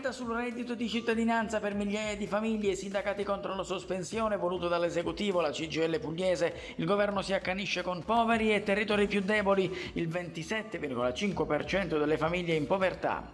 stretta sul reddito di cittadinanza per migliaia di famiglie, sindacati contro la sospensione voluto dall'esecutivo, la CGL pugliese, il governo si accanisce con poveri e territori più deboli, il 27,5% delle famiglie in povertà.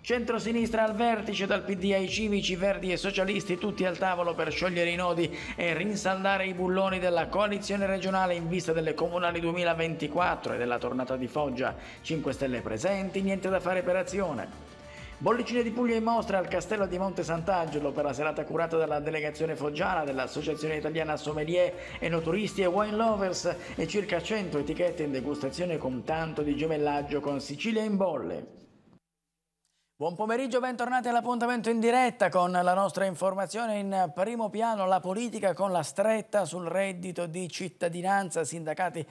Centrosinistra al vertice dal PD ai civici, verdi e socialisti tutti al tavolo per sciogliere i nodi e rinsaldare i bulloni della coalizione regionale in vista delle comunali 2024 e della tornata di Foggia. 5 Stelle presenti, niente da fare per azione. Bollicine di Puglia in mostra al Castello di Monte Sant'Angelo per la serata curata dalla delegazione foggiana dell'Associazione Italiana Sommelier Enoturisti e Wine Lovers e circa 100 etichette in degustazione con tanto di gemellaggio con Sicilia in bolle. Buon pomeriggio, bentornati all'appuntamento in diretta con la nostra informazione in primo piano, la politica con la stretta sul reddito di cittadinanza, sindacati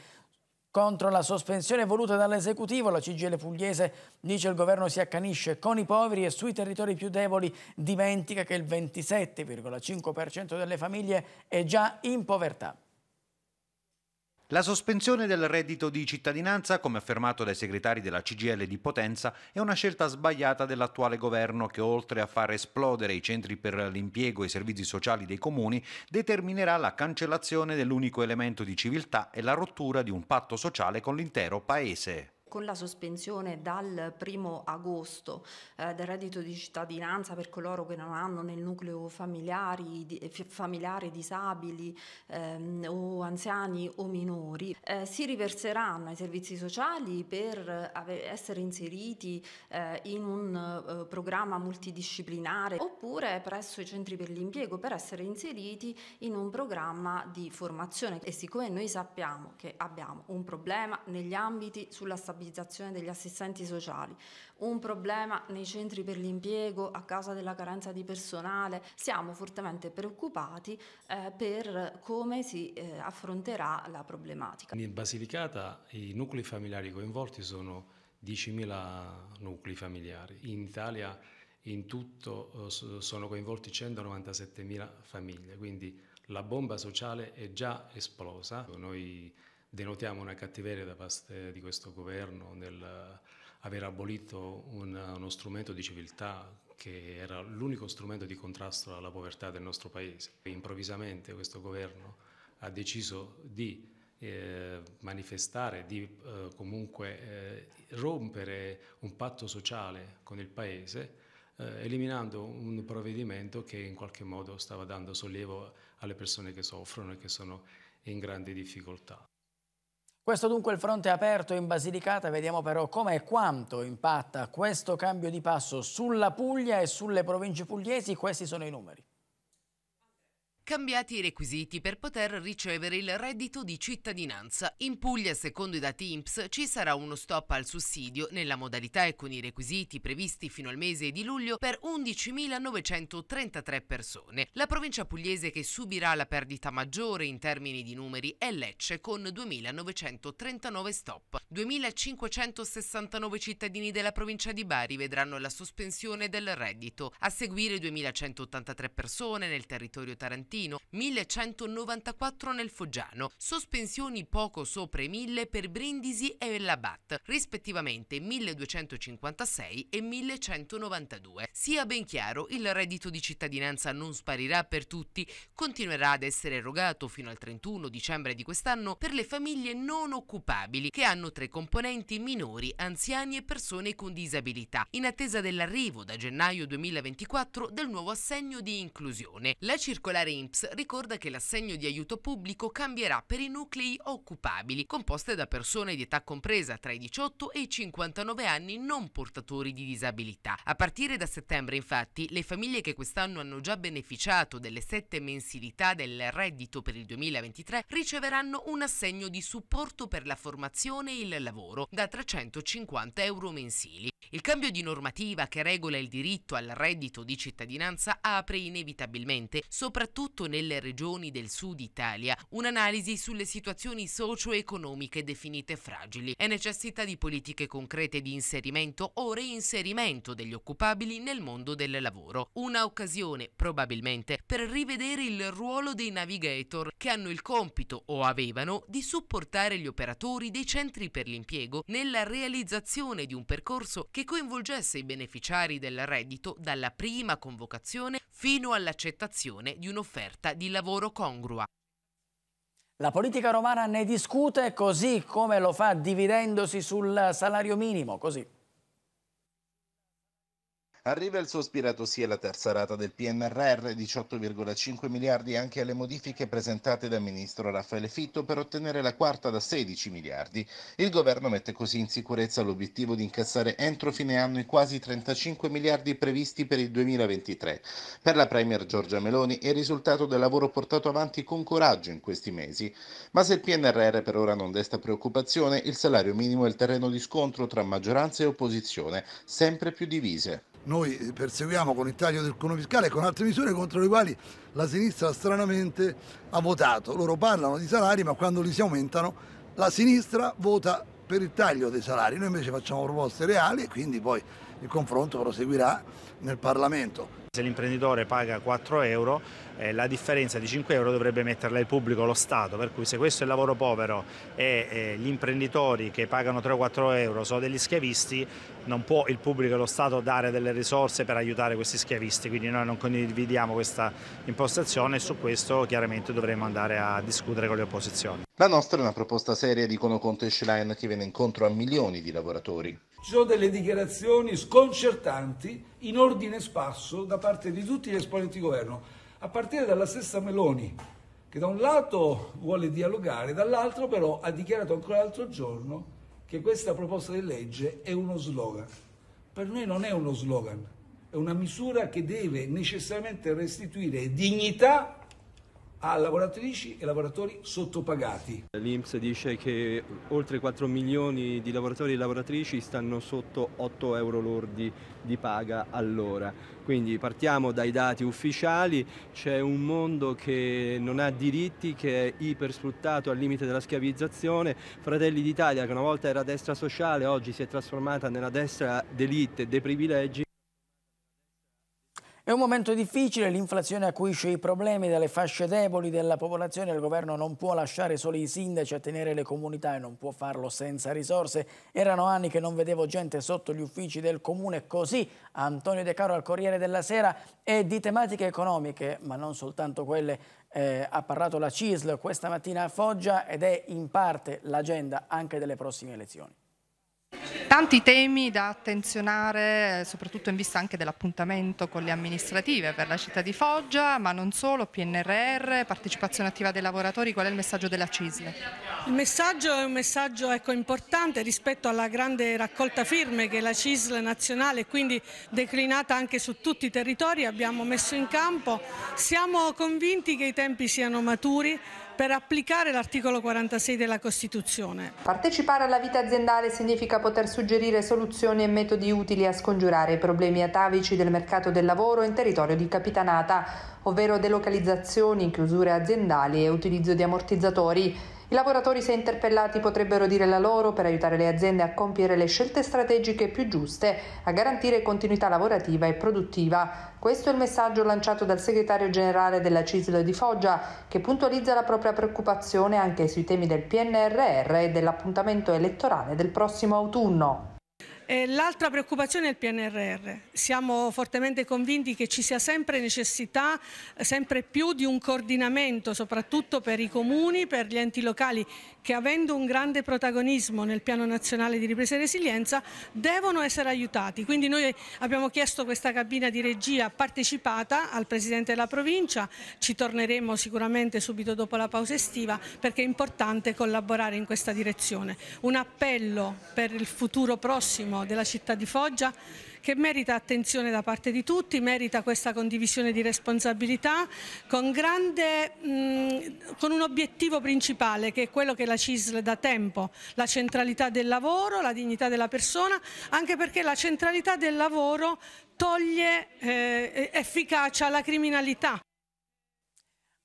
contro la sospensione voluta dall'esecutivo, la CGL pugliese dice il governo si accanisce con i poveri e sui territori più deboli, dimentica che il 27,5% delle famiglie è già in povertà. La sospensione del reddito di cittadinanza, come affermato dai segretari della CGL di Potenza, è una scelta sbagliata dell'attuale governo che oltre a far esplodere i centri per l'impiego e i servizi sociali dei comuni, determinerà la cancellazione dell'unico elemento di civiltà e la rottura di un patto sociale con l'intero Paese con la sospensione dal primo agosto eh, del reddito di cittadinanza per coloro che non hanno nel nucleo familiari, di, eh, familiare disabili ehm, o anziani o minori, eh, si riverseranno ai servizi sociali per ave- essere inseriti eh, in un eh, programma multidisciplinare oppure presso i centri per l'impiego per essere inseriti in un programma di formazione e siccome noi sappiamo che abbiamo un problema negli ambiti sulla stabilità stabilizzazione degli assistenti sociali, un problema nei centri per l'impiego a causa della carenza di personale, siamo fortemente preoccupati eh, per come si eh, affronterà la problematica. In Basilicata i nuclei familiari coinvolti sono 10.000 nuclei familiari, in Italia in tutto eh, sono coinvolti 197.000 famiglie, quindi la bomba sociale è già esplosa. Noi denotiamo una cattiveria da parte di questo governo nel aver abolito un, uno strumento di civiltà che era l'unico strumento di contrasto alla povertà del nostro paese. Improvvisamente questo governo ha deciso di eh, manifestare, di eh, comunque eh, rompere un patto sociale con il paese eh, eliminando un provvedimento che in qualche modo stava dando sollievo alle persone che soffrono e che sono in grandi difficoltà. Questo dunque è il fronte aperto in Basilicata, vediamo però come e quanto impatta questo cambio di passo sulla Puglia e sulle province pugliesi, questi sono i numeri. Cambiati i requisiti per poter ricevere il reddito di cittadinanza. In Puglia, secondo i dati INPS, ci sarà uno stop al sussidio nella modalità e con i requisiti previsti fino al mese di luglio per 11.933 persone. La provincia pugliese che subirà la perdita maggiore in termini di numeri è Lecce con 2.939 stop. 2.569 cittadini della provincia di Bari vedranno la sospensione del reddito. A seguire 2.183 persone nel territorio tarantino Trentino, 1194 nel Foggiano, sospensioni poco sopra i 1000 per Brindisi e Labat, rispettivamente 1256 e 1192. Sia ben chiaro, il reddito di cittadinanza non sparirà per tutti, continuerà ad essere erogato fino al 31 dicembre di quest'anno per le famiglie non occupabili che hanno tre componenti minori, anziani e persone con disabilità, in attesa dell'arrivo da gennaio 2024 del nuovo assegno di inclusione. La circolare in l'INPS ricorda che l'assegno di aiuto pubblico cambierà per i nuclei occupabili, composte da persone di età compresa tra i 18 e i 59 anni non portatori di disabilità. A partire da settembre, infatti, le famiglie che quest'anno hanno già beneficiato delle sette mensilità del reddito per il 2023 riceveranno un assegno di supporto per la formazione e il lavoro da 350 euro mensili. Il cambio di normativa che regola il diritto al reddito di cittadinanza apre inevitabilmente, soprattutto soprattutto nelle regioni del sud Italia, un'analisi sulle situazioni socio-economiche definite fragili e necessità di politiche concrete di inserimento o reinserimento degli occupabili nel mondo del lavoro. Una occasione, probabilmente, per rivedere il ruolo dei navigator che hanno il compito o avevano di supportare gli operatori dei centri per l'impiego nella realizzazione di un percorso che coinvolgesse i beneficiari del reddito dalla prima convocazione fino all'accettazione di un'offerta offerta di lavoro congrua. La politica romana ne discute così come lo fa dividendosi sul salario minimo, così. Arriva il sospirato sì alla terza rata del PNRR, 18,5 miliardi anche alle modifiche presentate dal ministro Raffaele Fitto per ottenere la quarta da 16 miliardi. Il governo mette così in sicurezza l'obiettivo di incassare entro fine anno i quasi 35 miliardi previsti per il 2023. Per la Premier Giorgia Meloni è il risultato del lavoro portato avanti con coraggio in questi mesi. Ma se il PNRR per ora non desta preoccupazione, il salario minimo è il terreno di scontro tra maggioranza e opposizione, sempre più divise noi perseguiamo con il taglio del cono fiscale e con altre misure contro le quali la sinistra stranamente ha votato. Loro parlano di salari ma quando li si aumentano la sinistra vota per il taglio dei salari, noi invece facciamo proposte reali e quindi poi il confronto proseguirà nel Parlamento. Se l'imprenditore paga 4 euro, eh, la differenza di 5 euro dovrebbe metterla il pubblico, lo Stato, per cui se questo è il lavoro povero e eh, gli imprenditori che pagano 3 o 4 euro sono degli schiavisti, non può il pubblico e lo Stato dare delle risorse per aiutare questi schiavisti, quindi noi non condividiamo questa impostazione e su questo chiaramente dovremo andare a discutere con le opposizioni. La nostra è una proposta seria, dicono Conte e Schlein, che viene incontro a milioni di lavoratori. Ci sono delle dichiarazioni sconcertanti in ordine spasso da parte di tutti gli esponenti di governo, a partire dalla stessa Meloni, che da un lato vuole dialogare, dall'altro però ha dichiarato ancora l'altro giorno che questa proposta di legge è uno slogan. Per noi non è uno slogan, è una misura che deve necessariamente restituire dignità a lavoratrici e lavoratori sottopagati. L'Inps dice che oltre 4 milioni di lavoratori e lavoratrici stanno sotto 8 euro lordi di paga all'ora. Quindi partiamo dai dati ufficiali, c'è un mondo che non ha diritti, che è ipersfruttato al limite della schiavizzazione. Fratelli d'Italia, che una volta era destra sociale, oggi si è trasformata nella destra d'elite, dei privilegi. È un momento difficile, l'inflazione acuisce i problemi delle fasce deboli della popolazione, il governo non può lasciare soli i sindaci a tenere le comunità e non può farlo senza risorse. Erano anni che non vedevo gente sotto gli uffici del comune, così Antonio De Caro al Corriere della Sera e di tematiche economiche, ma non soltanto quelle, eh, ha parlato la CISL questa mattina a Foggia ed è in parte l'agenda anche delle prossime elezioni tanti temi da attenzionare, eh, soprattutto in vista anche dell'appuntamento con le amministrative per la città di Foggia, ma non solo, PNRR, partecipazione attiva dei lavoratori, qual è il messaggio della CISL? Il messaggio è un messaggio ecco, importante rispetto alla grande raccolta firme che la CISL nazionale, quindi declinata anche su tutti i territori, abbiamo messo in campo. Siamo convinti che i tempi siano maturi, per applicare l'articolo 46 della Costituzione. Partecipare alla vita aziendale significa poter suggerire soluzioni e metodi utili a scongiurare i problemi atavici del mercato del lavoro in territorio di capitanata, ovvero delocalizzazioni, chiusure aziendali e utilizzo di ammortizzatori. I lavoratori, se interpellati, potrebbero dire la loro per aiutare le aziende a compiere le scelte strategiche più giuste, a garantire continuità lavorativa e produttiva. Questo è il messaggio lanciato dal segretario generale della CISL di Foggia, che puntualizza la propria preoccupazione anche sui temi del PNRR e dell'appuntamento elettorale del prossimo autunno. Eh, l'altra preoccupazione è il PNRR. Siamo fortemente convinti che ci sia sempre necessità, sempre più, di un coordinamento, soprattutto per i comuni, per gli enti locali, che avendo un grande protagonismo nel Piano Nazionale di Ripresa e Resilienza, devono essere aiutati. Quindi noi abbiamo chiesto questa cabina di regia partecipata al Presidente della Provincia, ci torneremo sicuramente subito dopo la pausa estiva, perché è importante collaborare in questa direzione. Un appello per il futuro prossimo turismo diciamo, della città di Foggia che merita attenzione da parte di tutti, merita questa condivisione di responsabilità con, grande, mh, con un obiettivo principale che è quello che la CISL da tempo, la centralità del lavoro, la dignità della persona, anche perché la centralità del lavoro toglie eh, efficacia alla criminalità.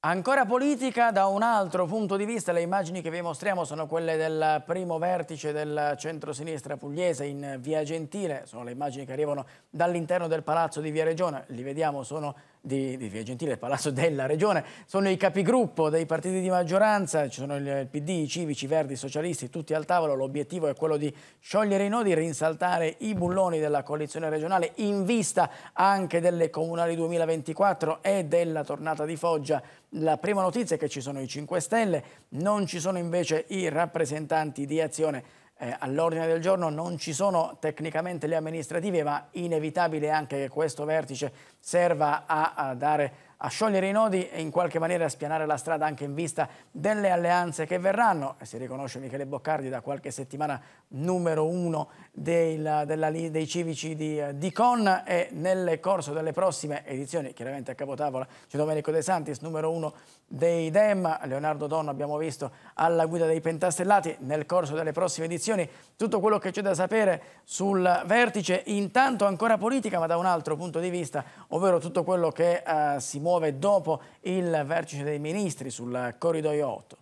Ancora politica, da un altro punto di vista le immagini che vi mostriamo sono quelle del primo vertice del centro-sinistra pugliese in Via Gentile, sono le immagini che arrivano dall'interno del palazzo di Via Regione, li vediamo, sono di, di Via Gentile, il palazzo della regione, sono i capigruppo dei partiti di maggioranza, ci sono il PD, i civici, i verdi, i socialisti, tutti al tavolo, l'obiettivo è quello di sciogliere i nodi, rinsaltare i bulloni della coalizione regionale in vista anche delle comunali 2024 e della tornata di Foggia. La prima notizia è che ci sono i 5 Stelle, non ci sono invece i rappresentanti di azione eh, all'ordine del giorno non ci sono tecnicamente le amministrative, ma inevitabile anche che questo vertice serva a, a dare a sciogliere i nodi e in qualche maniera a spianare la strada anche in vista delle alleanze che verranno. Si riconosce Michele Boccardi da qualche settimana numero uno del, della, dei civici di, eh, di, Con e nel corso delle prossime edizioni, chiaramente a capotavola, c'è Domenico De Santis, numero uno dei Dem, Leonardo Donno abbiamo visto alla guida dei Pentastellati, nel corso delle prossime edizioni tutto quello che c'è da sapere sul vertice, intanto ancora politica ma da un altro punto di vista, ovvero tutto quello che eh, si muove muove dopo il vertice dei ministri sul corridoio 8.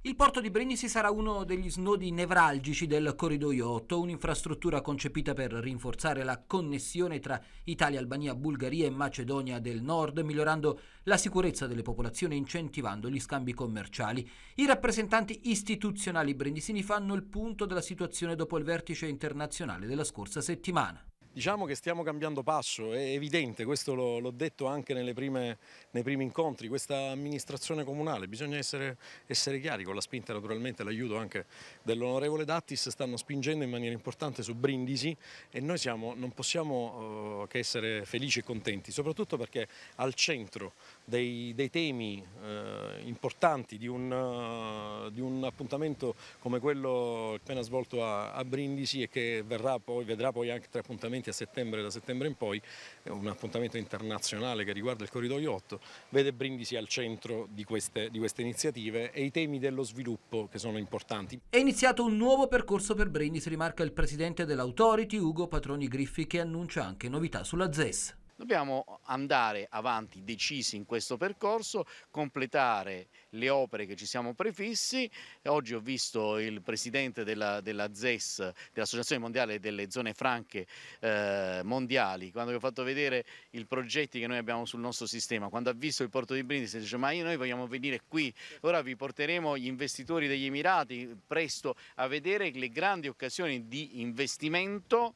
Il porto di Brindisi sarà uno degli snodi nevralgici del Corridoio 8, un'infrastruttura concepita per rinforzare la connessione tra Italia, Albania, Bulgaria e Macedonia del Nord, migliorando la sicurezza delle popolazioni e incentivando gli scambi commerciali. I rappresentanti istituzionali brindisini fanno il punto della situazione dopo il vertice internazionale della scorsa settimana. Diciamo che stiamo cambiando passo, è evidente, questo l'ho detto anche prime, nei primi incontri, questa amministrazione comunale, bisogna essere, essere chiari, con la spinta naturalmente l'aiuto anche dell'onorevole Dattis, stanno spingendo in maniera importante su Brindisi e noi siamo, non possiamo eh, che essere felici e contenti, soprattutto perché al centro dei, dei temi eh, importanti di un, uh, di un, appuntamento come quello appena svolto a, a Brindisi e che verrà poi, vedrà poi anche tre appuntamenti 20 a settembre, da settembre in poi, un appuntamento internazionale che riguarda il corridoio 8, vede Brindisi al centro di queste, di queste iniziative e i temi dello sviluppo che sono importanti. È iniziato un nuovo percorso per Brindisi, rimarca il presidente dell'Autority, Ugo Patroni Griffi, che annuncia anche novità sulla ZES. Dobbiamo andare avanti decisi in questo percorso, completare le opere che ci siamo prefissi. Oggi ho visto il presidente della, della ZES, dell'Associazione Mondiale delle Zone Franche eh, Mondiali, quando gli ho fatto vedere i progetti che noi abbiamo sul nostro sistema, quando ha visto il porto di Brindisi, dice ma io noi vogliamo venire qui, ora vi porteremo gli investitori degli Emirati presto a vedere le grandi occasioni di investimento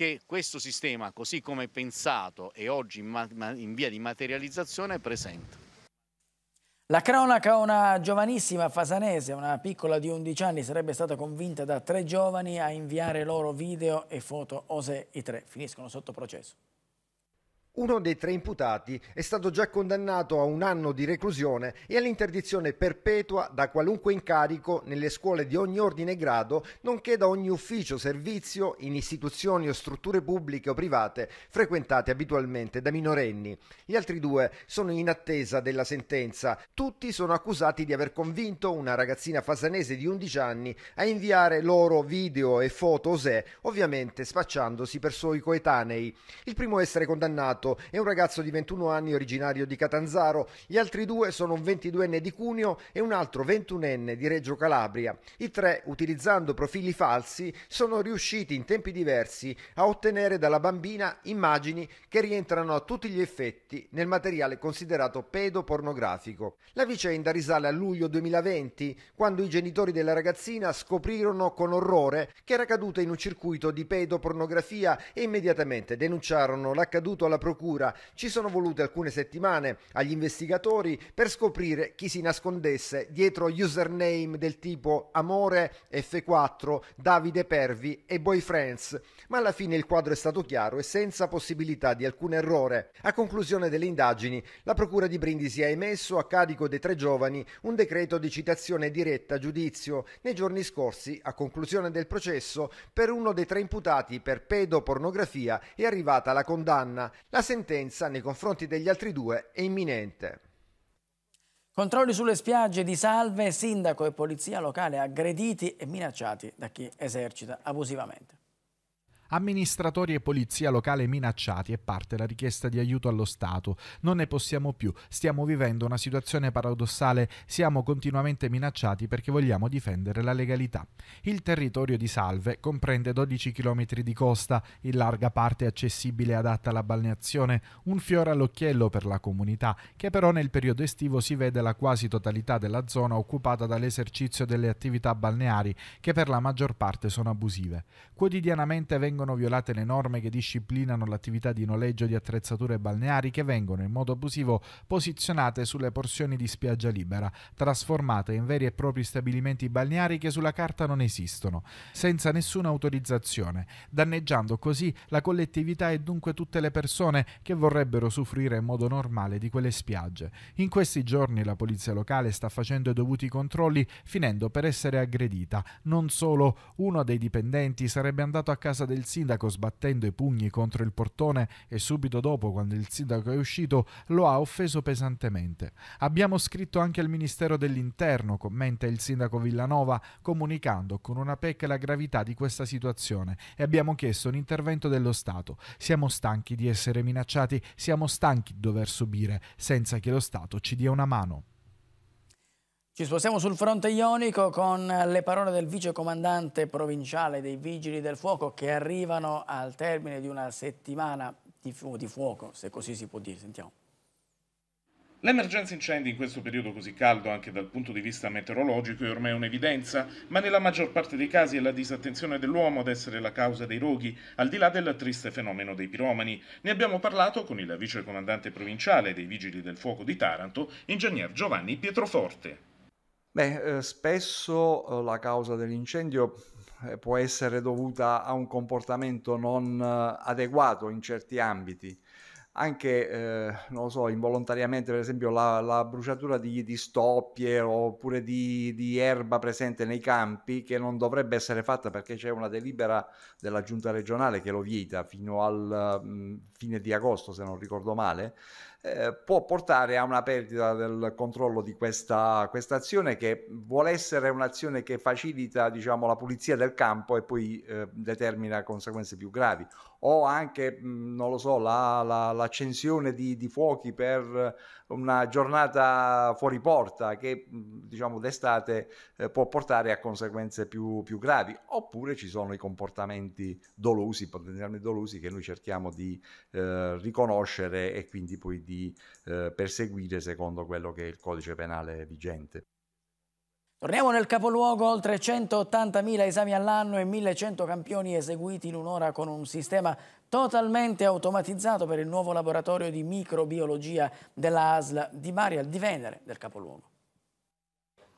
che questo sistema, così come pensato e oggi in via di materializzazione, è presente. La cronaca una giovanissima fasanese, una piccola di 11 anni, sarebbe stata convinta da tre giovani a inviare loro video e foto, ose i tre. Finiscono sotto processo. Uno dei tre imputati è stato già condannato a un anno di reclusione e all'interdizione perpetua da qualunque incarico nelle scuole di ogni ordine e grado, nonché da ogni ufficio servizio in istituzioni o strutture pubbliche o private frequentate abitualmente da minorenni. Gli altri due sono in attesa della sentenza. Tutti sono accusati di aver convinto una ragazzina fasanese di 11 anni a inviare loro video e foto osè, ovviamente spacciandosi per suoi coetanei. Il primo a essere condannato Amato e un ragazzo di 21 anni originario di Catanzaro. Gli altri due sono un 22enne di Cuneo e un altro 21enne di Reggio Calabria. I tre, utilizzando profili falsi, sono riusciti in tempi diversi a ottenere dalla bambina immagini che rientrano a tutti gli effetti nel materiale considerato pedopornografico. La vicenda risale a luglio 2020, quando i genitori della ragazzina scoprirono con orrore che era caduta in un circuito di pedopornografia e immediatamente denunciarono l'accaduto alla procura procura. Ci sono volute alcune settimane agli investigatori per scoprire chi si nascondesse dietro username del tipo Amore, F4, Davide Pervi e Boyfriends, ma alla fine il quadro è stato chiaro e senza possibilità di alcun errore. A conclusione delle indagini, la procura di Brindisi ha emesso a carico dei tre giovani un decreto di citazione diretta a giudizio nei giorni scorsi, a conclusione del processo, per uno dei tre imputati per pedopornografia è arrivata la condanna. La la sentenza nei confronti degli altri due è imminente. Controlli sulle spiagge di salve, sindaco e polizia locale aggrediti e minacciati da chi esercita abusivamente. Amministratori e polizia locale minacciati e parte la richiesta di aiuto allo Stato. Non ne possiamo più, stiamo vivendo una situazione paradossale, siamo continuamente minacciati perché vogliamo difendere la legalità. Il territorio di Salve comprende 12 km di costa, in larga parte accessibile e adatta alla balneazione, un fiore all'occhiello per la comunità, che però nel periodo estivo si vede la quasi totalità della zona occupata dall'esercizio delle attività balneari che per la maggior parte sono abusive. Quotidianamente vengono vengono violate le norme che disciplinano l'attività di noleggio di attrezzature balneari che vengono in modo abusivo posizionate sulle porzioni di spiaggia libera, trasformate in veri e propri stabilimenti balneari che sulla carta non esistono, senza nessuna autorizzazione, danneggiando così la collettività e dunque tutte le persone che vorrebbero soffrire in modo normale di quelle spiagge. In questi giorni la polizia locale sta facendo i dovuti controlli finendo per essere aggredita. Non solo, uno dei dipendenti sarebbe andato a casa del sindaco sbattendo i pugni contro il portone e subito dopo, quando il sindaco è uscito, lo ha offeso pesantemente. Abbiamo scritto anche al Ministero dell'Interno, commenta il sindaco Villanova, comunicando con una pecca la gravità di questa situazione e abbiamo chiesto un intervento dello Stato. Siamo stanchi di essere minacciati, siamo stanchi di dover subire senza che lo Stato ci dia una mano. Ci spostiamo sul fronte ionico con le parole del vicecomandante provinciale dei Vigili del Fuoco che arrivano al termine di una settimana di, fu di fuoco, se così si può dire. Sentiamo. L'emergenza incendi in questo periodo così caldo anche dal punto di vista meteorologico è ormai un'evidenza, ma nella maggior parte dei casi è la disattenzione dell'uomo ad essere la causa dei roghi, al di là del triste fenomeno dei piromani. Ne abbiamo parlato con il vicecomandante provinciale dei Vigili del Fuoco di Taranto, ingegner Giovanni Pietroforte. Beh, eh, spesso eh, la causa dell'incendio eh, può essere dovuta a un comportamento non eh, adeguato in certi ambiti, anche, eh, non lo so, involontariamente, per esempio la, la bruciatura di, di, stoppie oppure di, di, erba presente nei campi che non dovrebbe essere fatta perché c'è una delibera della giunta regionale che lo vieta fino al mh, mm, fine di agosto, se non ricordo male eh, può portare a una perdita del controllo di questa, azione che vuole essere un'azione che facilita diciamo, la pulizia del campo e poi eh, determina conseguenze più gravi o anche, non lo so, la, la, l'accensione di, di, fuochi per una giornata fuori porta che diciamo d'estate eh, può portare a conseguenze più, più, gravi oppure ci sono i comportamenti dolosi, potenzialmente dolosi che noi cerchiamo di eh, riconoscere e quindi poi di di eh, perseguire secondo quello che è il codice penale vigente. Torniamo nel capoluogo, oltre 180.000 esami all'anno e 1.100 campioni eseguiti in un'ora con un sistema totalmente automatizzato per il nuovo laboratorio di microbiologia della ASL di Bari al di Venere del capoluogo.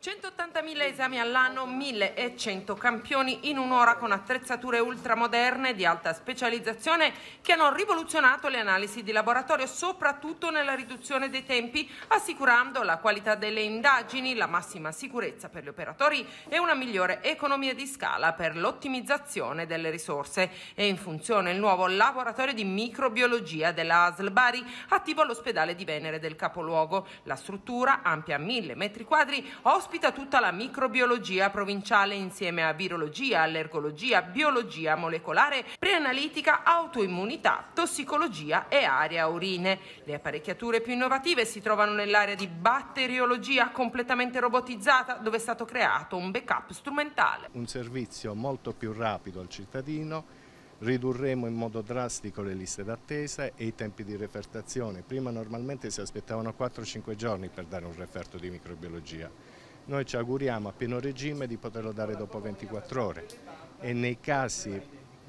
180.000 esami all'anno, 1.100 campioni in un'ora con attrezzature ultramoderne di alta specializzazione che hanno rivoluzionato le analisi di laboratorio, soprattutto nella riduzione dei tempi, assicurando la qualità delle indagini, la massima sicurezza per gli operatori e una migliore economia di scala per l'ottimizzazione delle risorse. È in funzione il nuovo laboratorio di microbiologia della ASL Bari, attivo all'ospedale di Venere del capoluogo. La struttura, ampia 1.000 metri quadri, ospita ospita tutta la microbiologia provinciale insieme a virologia, allergologia, biologia molecolare, preanalitica, autoimmunità, tossicologia e area urine. Le apparecchiature più innovative si trovano nell'area di batteriologia completamente robotizzata dove è stato creato un backup strumentale. Un servizio molto più rapido al cittadino ridurremo in modo drastico le liste d'attesa e i tempi di refertazione. Prima normalmente si aspettavano 4-5 giorni per dare un referto di microbiologia. Noi ci auguriamo a pieno regime di poterlo dare dopo 24 ore e nei casi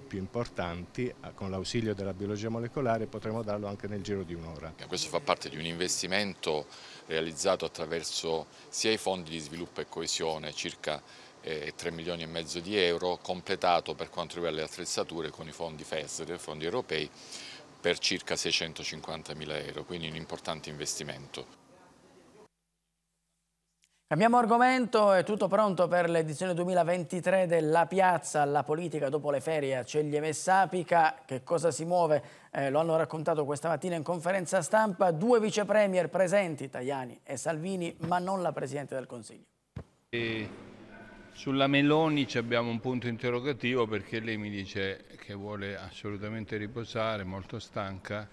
più importanti, con l'ausilio della biologia molecolare, potremo darlo anche nel giro di un'ora. Eh, questo fa parte di un investimento realizzato attraverso sia i fondi di sviluppo e coesione, circa 3 eh, milioni e mezzo di euro, completato per quanto riguarda le attrezzature con i fondi FES, i fondi europei, per circa 650 mila euro, quindi un importante investimento. Cambiamo argomento, è tutto pronto per l'edizione 2023 della piazza, la politica dopo le ferie a Ceglieve e Sapica, che cosa si muove? Eh, lo hanno raccontato questa mattina in conferenza stampa, due vicepremier presenti, Tajani e Salvini, ma non la Presidente del Consiglio. E sulla Meloni abbiamo un punto interrogativo perché lei mi dice che vuole assolutamente riposare, molto stanca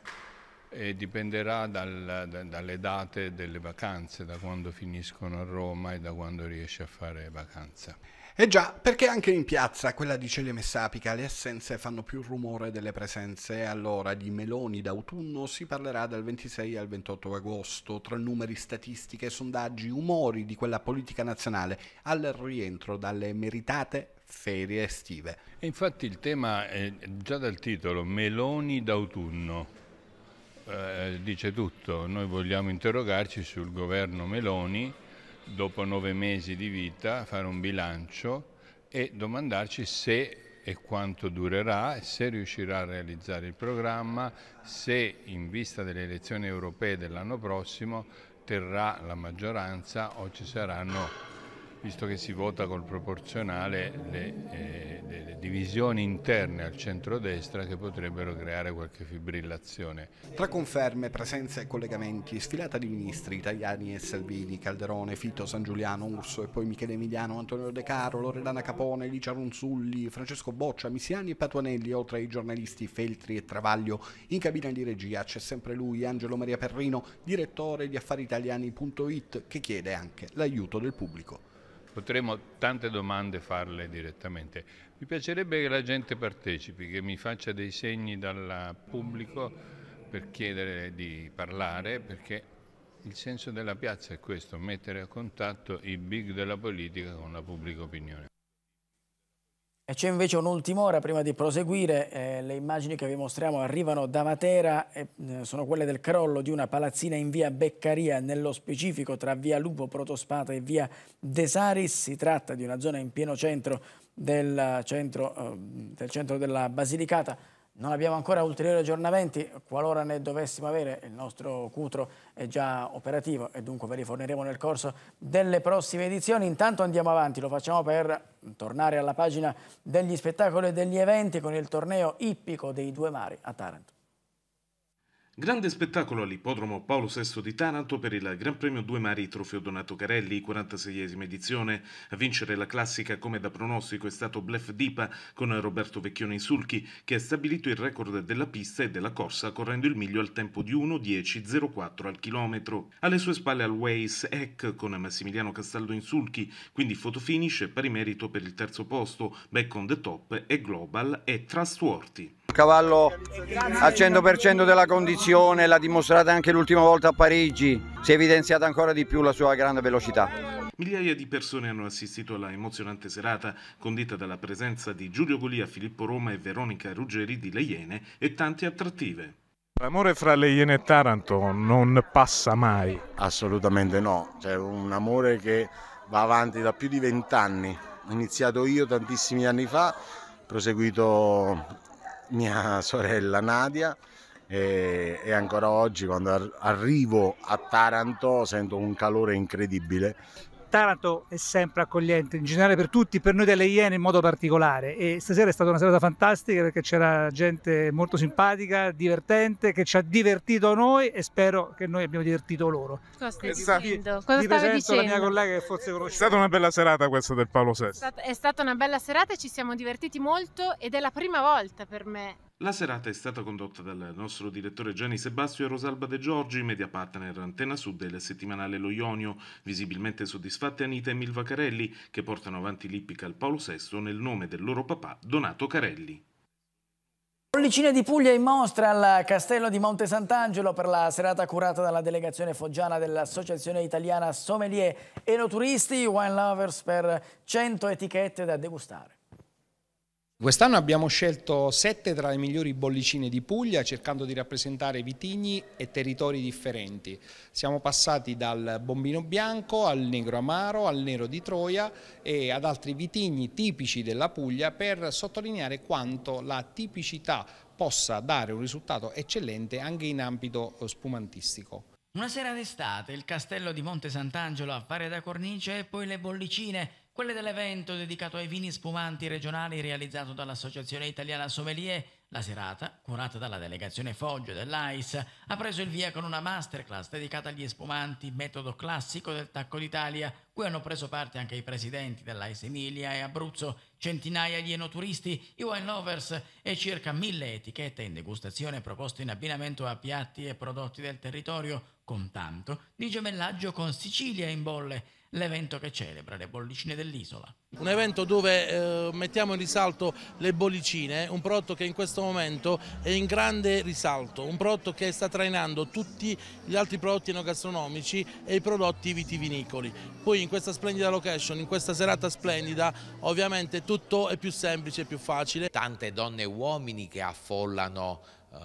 e dipenderà dal, da, dalle date delle vacanze, da quando finiscono a Roma e da quando riesce a fare vacanza. Eh già, perché anche in piazza, quella di Celia Messapica, le assenze fanno più rumore delle presenze. Allora, di meloni d'autunno si parlerà dal 26 al 28 agosto, tra numeri, statistiche, sondaggi, umori di quella politica nazionale, al rientro dalle meritate ferie estive. E infatti il tema è già dal titolo Meloni d'autunno eh, dice tutto. Noi vogliamo interrogarci sul governo Meloni, dopo nove mesi di vita, fare un bilancio e domandarci se e quanto durerà, se riuscirà a realizzare il programma, se in vista delle elezioni europee dell'anno prossimo terrà la maggioranza o ci saranno visto che si vota col proporzionale, le, eh, le, divisioni interne al centrodestra che potrebbero creare qualche fibrillazione. Tra conferme, presenze e collegamenti, sfilata di ministri italiani e Salvini, Calderone, Fito, San Giuliano, Urso e poi Michele Emiliano, Antonio De Caro, Loredana Capone, Licia Ronzulli, Francesco Boccia, Missiani e Patuanelli, oltre ai giornalisti Feltri e Travaglio. In cabina di regia c'è sempre lui, Angelo Maria Perrino, direttore di affari italiani.it, che chiede anche l'aiuto del pubblico potremo tante domande farle direttamente. Mi piacerebbe che la gente partecipi, che mi faccia dei segni dal pubblico per chiedere di parlare, perché il senso della piazza è questo, mettere a contatto i big della politica con la pubblica opinione. E c'è invece un'ultima ora prima di proseguire, eh, le immagini che vi mostriamo arrivano da Matera, eh, sono quelle del crollo di una palazzina in via Beccaria, nello specifico tra via Lupo Protospata e via Desaris, si tratta di una zona in pieno centro del eh, centro, eh, del centro della Basilicata, non abbiamo ancora ulteriori aggiornamenti, qualora ne dovessimo avere il nostro cutro è già operativo e dunque ve li forniremo nel corso delle prossime edizioni. Intanto andiamo avanti, lo facciamo per tornare alla pagina degli spettacoli e degli eventi con il torneo ippico dei due mari a Taranto. Grande spettacolo all'ippodromo Paolo VI di Taranto per il Gran Premio Due Mari Trofeo Donato Carelli, 46esima edizione. A vincere la classica come da pronostico è stato Blef Dipa con Roberto Vecchione in sulchi, che ha stabilito il record della pista e della corsa correndo il miglio al tempo di 1.10.04 al chilometro. Alle sue spalle al Waze Eck con Massimiliano Castaldo in sulchi, quindi fotofinish e pari merito per il terzo posto, Back on the Top e Global e Trustworthy cavallo al 100% della condizione, l'ha dimostrata anche l'ultima volta a Parigi, si è evidenziata ancora di più la sua grande velocità. Migliaia di persone hanno assistito alla emozionante serata condita dalla presenza di Giulio Golia, Filippo Roma e Veronica Ruggeri di Le Iene e tante attrattive. L'amore fra Le Iene e Taranto non passa mai? Assolutamente no, c'è cioè, un amore che va avanti da più di vent'anni. Ho iniziato io tantissimi anni fa, proseguito mia sorella Nadia e, e, ancora oggi quando arrivo a Taranto sento un calore incredibile Taranto è sempre accogliente in generale per tutti, per noi delle Iene in modo particolare e stasera è stata una serata fantastica perché c'era gente molto simpatica, divertente, che ci ha divertito noi e spero che noi abbiamo divertito loro. Cosa stai esatto. dicendo? Cosa vi presento dicendo? la mia collega che forse conosce. È stata una bella serata questa del Paolo Sesto. È stata una bella serata, e ci siamo divertiti molto ed è la prima volta per me la serata è stata condotta dal nostro direttore Gianni Sebastio e Rosalba De Giorgi, media partner Antena Sud del settimanale Lo Ionio, visibilmente soddisfatte Anita e Milva Carelli, che portano avanti l'Ippica al Paolo VI nel nome del loro papà Donato Carelli. Pollicine di Puglia in mostra al Castello di Monte Sant'Angelo per la serata curata dalla delegazione foggiana dell'Associazione Italiana Sommelier e Wine Lovers per 100 etichette da degustare. Quest'anno abbiamo scelto sette tra le migliori bollicine di Puglia cercando di rappresentare vitigni e territori differenti. Siamo passati dal bombino bianco al negro amaro, al nero di Troia e ad altri vitigni tipici della Puglia per sottolineare quanto la tipicità possa dare un risultato eccellente anche in ambito eh, spumantistico. Una sera d'estate il castello di Monte Sant'Angelo a fare da cornice e poi le bollicine quelle dell'evento dedicato ai vini spumanti regionali realizzato dall'Associazione Italiana Sommelier. La serata, curata dalla delegazione Foggio dell'AIS, ha preso il via con una masterclass dedicata agli spumanti, metodo classico del Tacco d'Italia, cui hanno preso parte anche i presidenti dell'AIS Emilia e Abruzzo, centinaia di enoturisti, i wine lovers e circa mille etichette in degustazione proposte in abbinamento a piatti e prodotti del territorio, con tanto di gemellaggio con Sicilia in bolle l'evento che celebra le bollicine dell'isola. Un evento dove eh, mettiamo in risalto le bollicine, eh, un prodotto che in questo momento è in grande risalto, un prodotto che sta trainando tutti gli altri prodotti enogastronomici e i prodotti vitivinicoli. Poi in questa splendida location, in questa serata splendida, ovviamente tutto è più semplice, e più facile. Tante donne e uomini che affollano eh,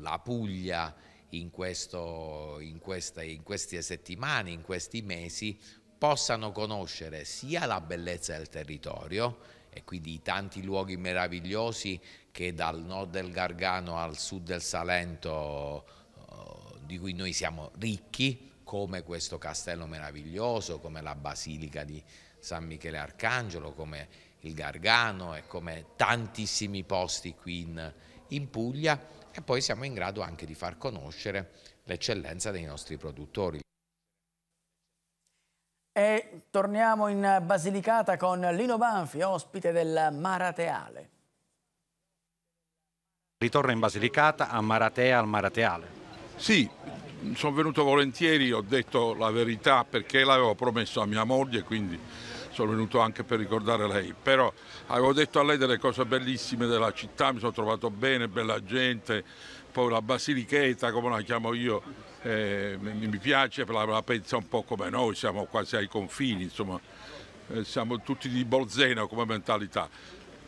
la Puglia in, questo, in, queste, in, queste, settimane, in questi mesi, possano conoscere sia la bellezza del territorio e quindi i tanti luoghi meravigliosi che dal nord del Gargano al sud del Salento eh, di cui noi siamo ricchi, come questo castello meraviglioso, come la Basilica di San Michele Arcangelo, come il Gargano e come tantissimi posti qui in, in Puglia e poi siamo in grado anche di far conoscere l'eccellenza dei nostri produttori. E torniamo in Basilicata con Lino Banfi, ospite del Marateale. Ritorno in Basilicata a Maratea al Marateale. Sì, sono venuto volentieri, ho detto la verità perché l'avevo promesso a mia moglie, quindi sono venuto anche per ricordare lei, però avevo detto a lei delle cose bellissime della città, mi sono trovato bene, bella gente, poi la Basilicheta, come la chiamo io, eh, mi piace la, la pensa un po' come noi, siamo quasi ai confini, insomma, eh, siamo tutti di Bolzeno come mentalità.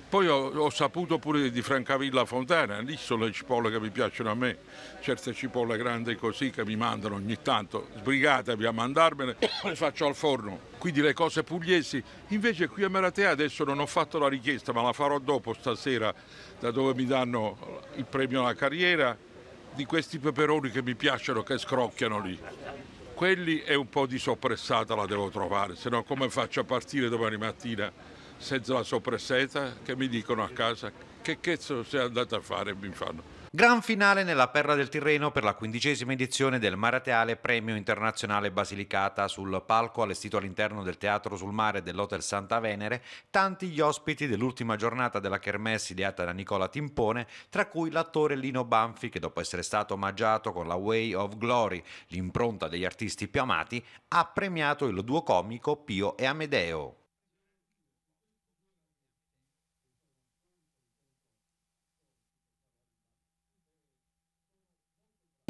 Poi ho, ho, saputo pure di Francavilla Fontana, lì sono le cipolle che mi piacciono a me, certe cipolle grandi così che mi mandano ogni tanto, sbrigatevi a mandarmele, le faccio al forno. Quindi le cose pugliesi, invece qui a Maratea adesso non ho fatto la richiesta, ma la farò dopo stasera, da dove mi danno il premio alla carriera di questi peperoni che mi piacciono, che scrocchiano lì. Quelli è un po' di soppressata la devo trovare, se no come faccio a partire domani mattina senza la soppressata che mi dicono a casa che cazzo sei andata a fare mi fanno. Gran finale nella Perla del Tirreno per la quindicesima edizione del Marateale Premio Internazionale Basilicata. Sul palco allestito all'interno del Teatro sul Mare dell'Hotel Santa Venere, tanti gli ospiti dell'ultima giornata della Kermesse ideata da Nicola Timpone, tra cui l'attore Lino Banfi che dopo essere stato omaggiato con la Way of Glory, l'impronta degli artisti più amati, ha premiato il duo comico Pio e Amedeo.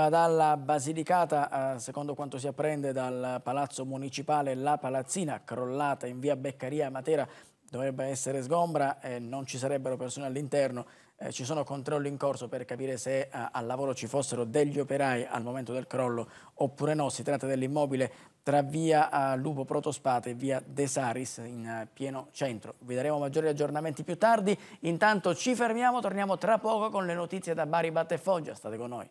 Dalla Basilicata, eh, secondo quanto si apprende dal Palazzo Municipale, la palazzina crollata in via Beccaria Matera dovrebbe essere sgombra e non ci sarebbero persone all'interno. Eh, ci sono controlli in corso per capire se eh, al lavoro ci fossero degli operai al momento del crollo oppure no. Si tratta dell'immobile tra via Lupo Protospate e via De Saris in pieno centro. Vi daremo maggiori aggiornamenti più tardi. Intanto ci fermiamo, torniamo tra poco con le notizie da Bari Battefoggia. State con noi.